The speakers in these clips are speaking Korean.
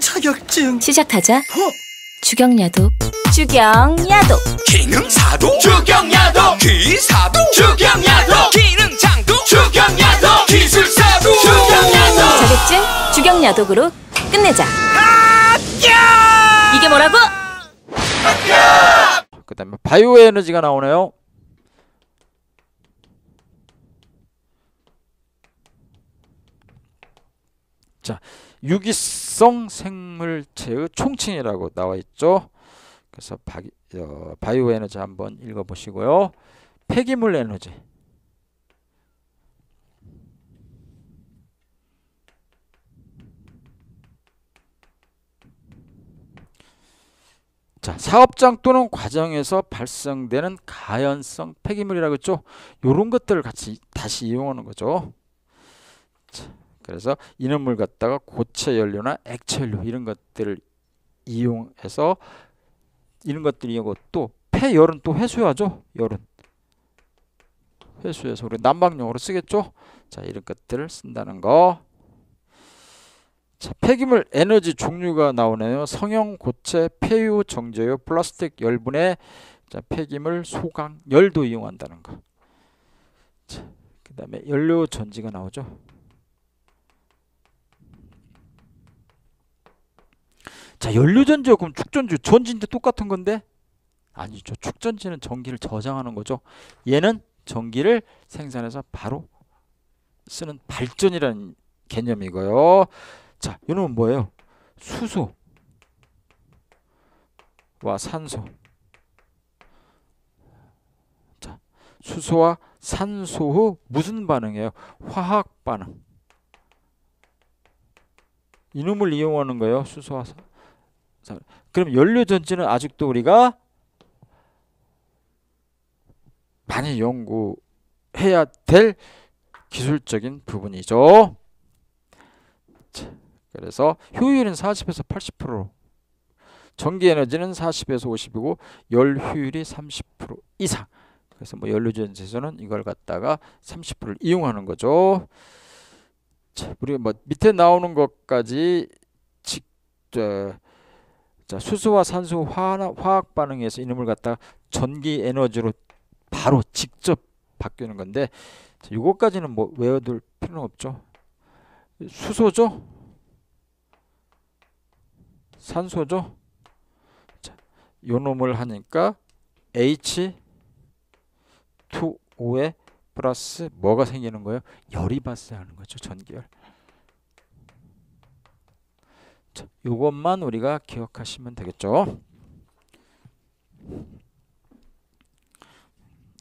자격증 시작하자 어? 주경야도 주경야도 기능사도 주경야도 기사도 주경야도 기능장도 주경야도 기술사도 주경야도 자격증 주경야독으로 끝내자 이게 뭐라고? 그 다음에 바이오 에너지가 나오네요 자, 유기성 생물체의 총칭이라고 나와 있죠. 그래서 바 어, 바이오 에너지 한번 읽어보시고요. 폐기물 에너지. 자, 사업장 또는 과정에서 발생되는 가연성 폐기물이라고 했죠. 요런 것들을 같이 다시 이용하는 거죠. 자. 그래서 인원물 갖다가 고체 연료나 액체 연료 이런 것들을 이용해서 이런 것들 이이하고또 폐열은 또 회수하죠. 열은 회수해서 우리 난방용으로 쓰겠죠. 자 이런 것들을 쓴다는 거. 자, 폐기물 에너지 종류가 나오네요. 성형, 고체, 폐유, 정제유, 플라스틱, 열분해, 자, 폐기물, 소강, 열도 이용한다는 거. 그 다음에 연료 전지가 나오죠. 자 연료전지요 그럼 축전지 전지인데 똑같은 건데 아니죠 축전지는 전기를 저장하는 거죠 얘는 전기를 생산해서 바로 쓰는 발전이라는 개념이고요 자 이놈은 뭐예요 수소 와 산소 자 수소와 산소 후 무슨 반응이에요 화학 반응 이놈을 이용하는 거예요 수소와 산소 자, 그럼 연료 전지는 아직도 우리가 많이 연구해야 될 기술적인 부분이죠. 자, 그래서 효율은 40에서 80% 전기 에너지는 40에서 50이고 열 효율이 30% 이상. 그래서 뭐 연료전지에서는 이걸 갖다가 30%를 이용하는 거죠. 자, 우리 뭐 밑에 나오는 것까지 직 어, 자, 수소와 산소 화학 반응에서 이놈을 갖다가 전기 에너지로 바로 직접 바뀌는 건데 자, 이것까지는 뭐 외워둘 필요는 없죠. 수소죠? 산소죠? 자, 요놈을 하니까 H2O에 플러스 뭐가 생기는 거예요? 열이 발생하는 거죠. 전기열. 자, 이것만 우리가 기억하시면 되겠죠.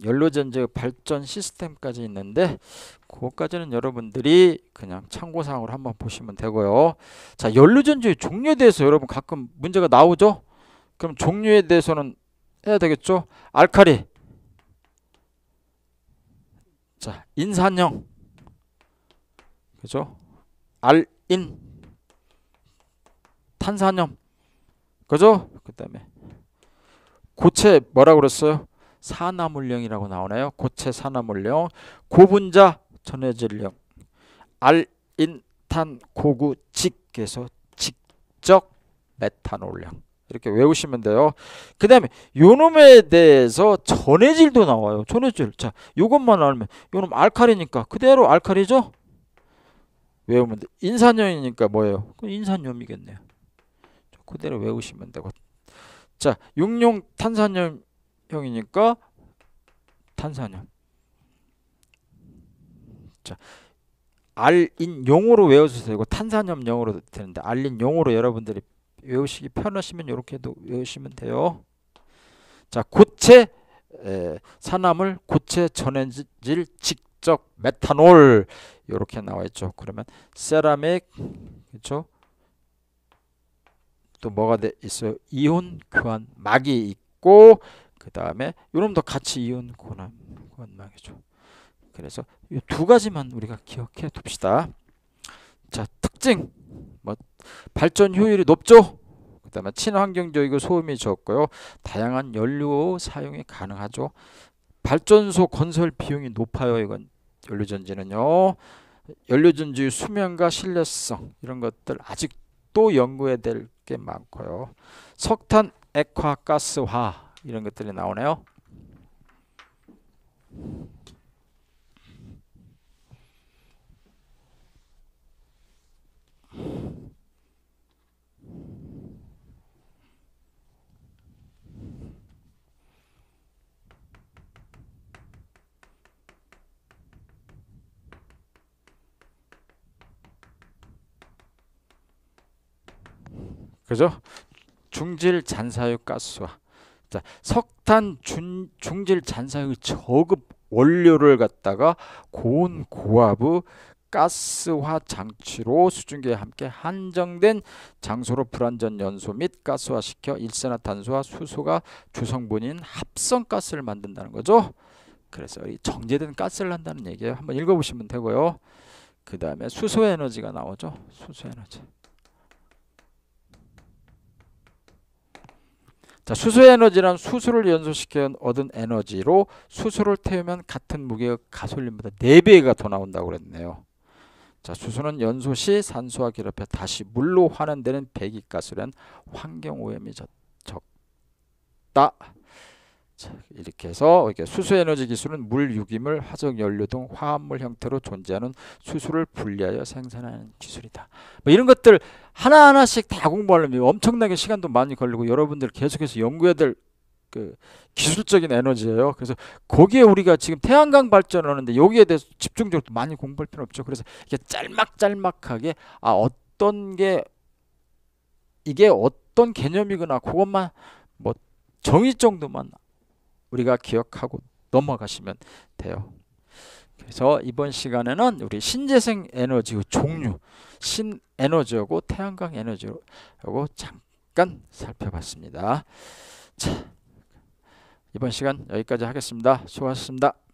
연료전지 발전 시스템까지 있는데 그것까지는 여러분들이 그냥 참고사항으로 한번 보시면 되고요. 자 연료전지의 종류에 대해서 여러분 가끔 문제가 나오죠. 그럼 종류에 대해서는 해야 되겠죠. 알카리 자 인산형 그죠 알인 탄산염 그죠? 그 다음에 고체 뭐라 그랬어요? 산화물령이라고 나오나요 고체 산화물령 고분자 전해질령 알인탄 고구 직에서 직적 메탄올령 이렇게 외우시면 돼요. 그 다음에 요놈에 대해서 전해질도 나와요. 전해질. 자, 요것만 알면 요놈 알칼이니까 그대로 알칼이죠 외우면 돼. 인산염이니까 뭐예요? 인산염이겠네요. 그대로 외우시면 되고 자 육룡 탄산염형이니까 탄산염 자 알인 용으로 외워주세요 탄산염 용으로 되는데 알인 용으로 여러분들이 외우시기 편하시면 이렇게도 외우시면 돼요 자 고체 에, 산화물 고체 전해질 직접 메탄올 이렇게 나와 있죠. 그러면 세라믹 그렇죠? 또 뭐가 돼 있어요? 이온 교환 막이 있고 그 다음에 요놈도 같이 이온 교환 막이죠. 그래서 이 두 가지만 우리가 기억해 둡시다. 자 특징 뭐 발전 효율이 높죠. 그 다음에 친환경적이고 소음이 적고요. 다양한 연료 사용이 가능하죠. 발전소 건설 비용이 높아요. 이건 연료전지는요. 연료전지 수명과 신뢰성 이런 것들 아직 또 연구해야 될 게 많고요. 석탄 액화 가스화 이런 것들이 나오네요. 그죠? 중질 잔사육 가스와 자, 석탄 준, 중질 잔사육 저급 원료를 갖다가 고온 고압의 가스화 장치로 수증기에 함께 한정된 장소로 불완전 연소 및 가스화시켜 일산화탄소와 수소가 주성분인 합성가스를 만든다는 거죠. 그래서 이 정제된 가스를 한다는 얘기예요. 한번 읽어보시면 되고요. 그 다음에 수소에너지가 나오죠. 수소에너지. 자, 수소 에너지란 수소를 연소시켜 얻은 에너지로 수소를 태우면 같은 무게의 가솔린보다 4배가 더 나온다고 그랬네요. 자, 수소는 연소 시 산소와 결합해 다시 물로 환원되는 배기가스란 환경오염이 적다. 자, 이렇게 해서 이렇게 수소에너지 기술은 물, 유기물, 화석, 연료 등 화합물 형태로 존재하는 수소를 분리하여 생산하는 기술이다. 뭐 이런 것들 하나하나씩 다 공부하려면 엄청나게 시간도 많이 걸리고 여러분들 계속해서 연구해야 될그 기술적인 에너지예요. 그래서 거기에 우리가 지금 태양광 발전하는데 여기에 대해서 집중적으로 많이 공부할 필요 없죠. 그래서 이게 짤막짤막하게 아 어떤 게 이게 어떤 개념이구나 그것만 뭐 정의 정도만 우리가 기억하고 넘어가시면 돼요. 그래서 이번 시간에는 우리 신재생 에너지 종류, 신에너지하고 태양광 에너지하고 잠깐 살펴봤습니다. 자, 이번 시간 여기까지 하겠습니다. 수고하셨습니다.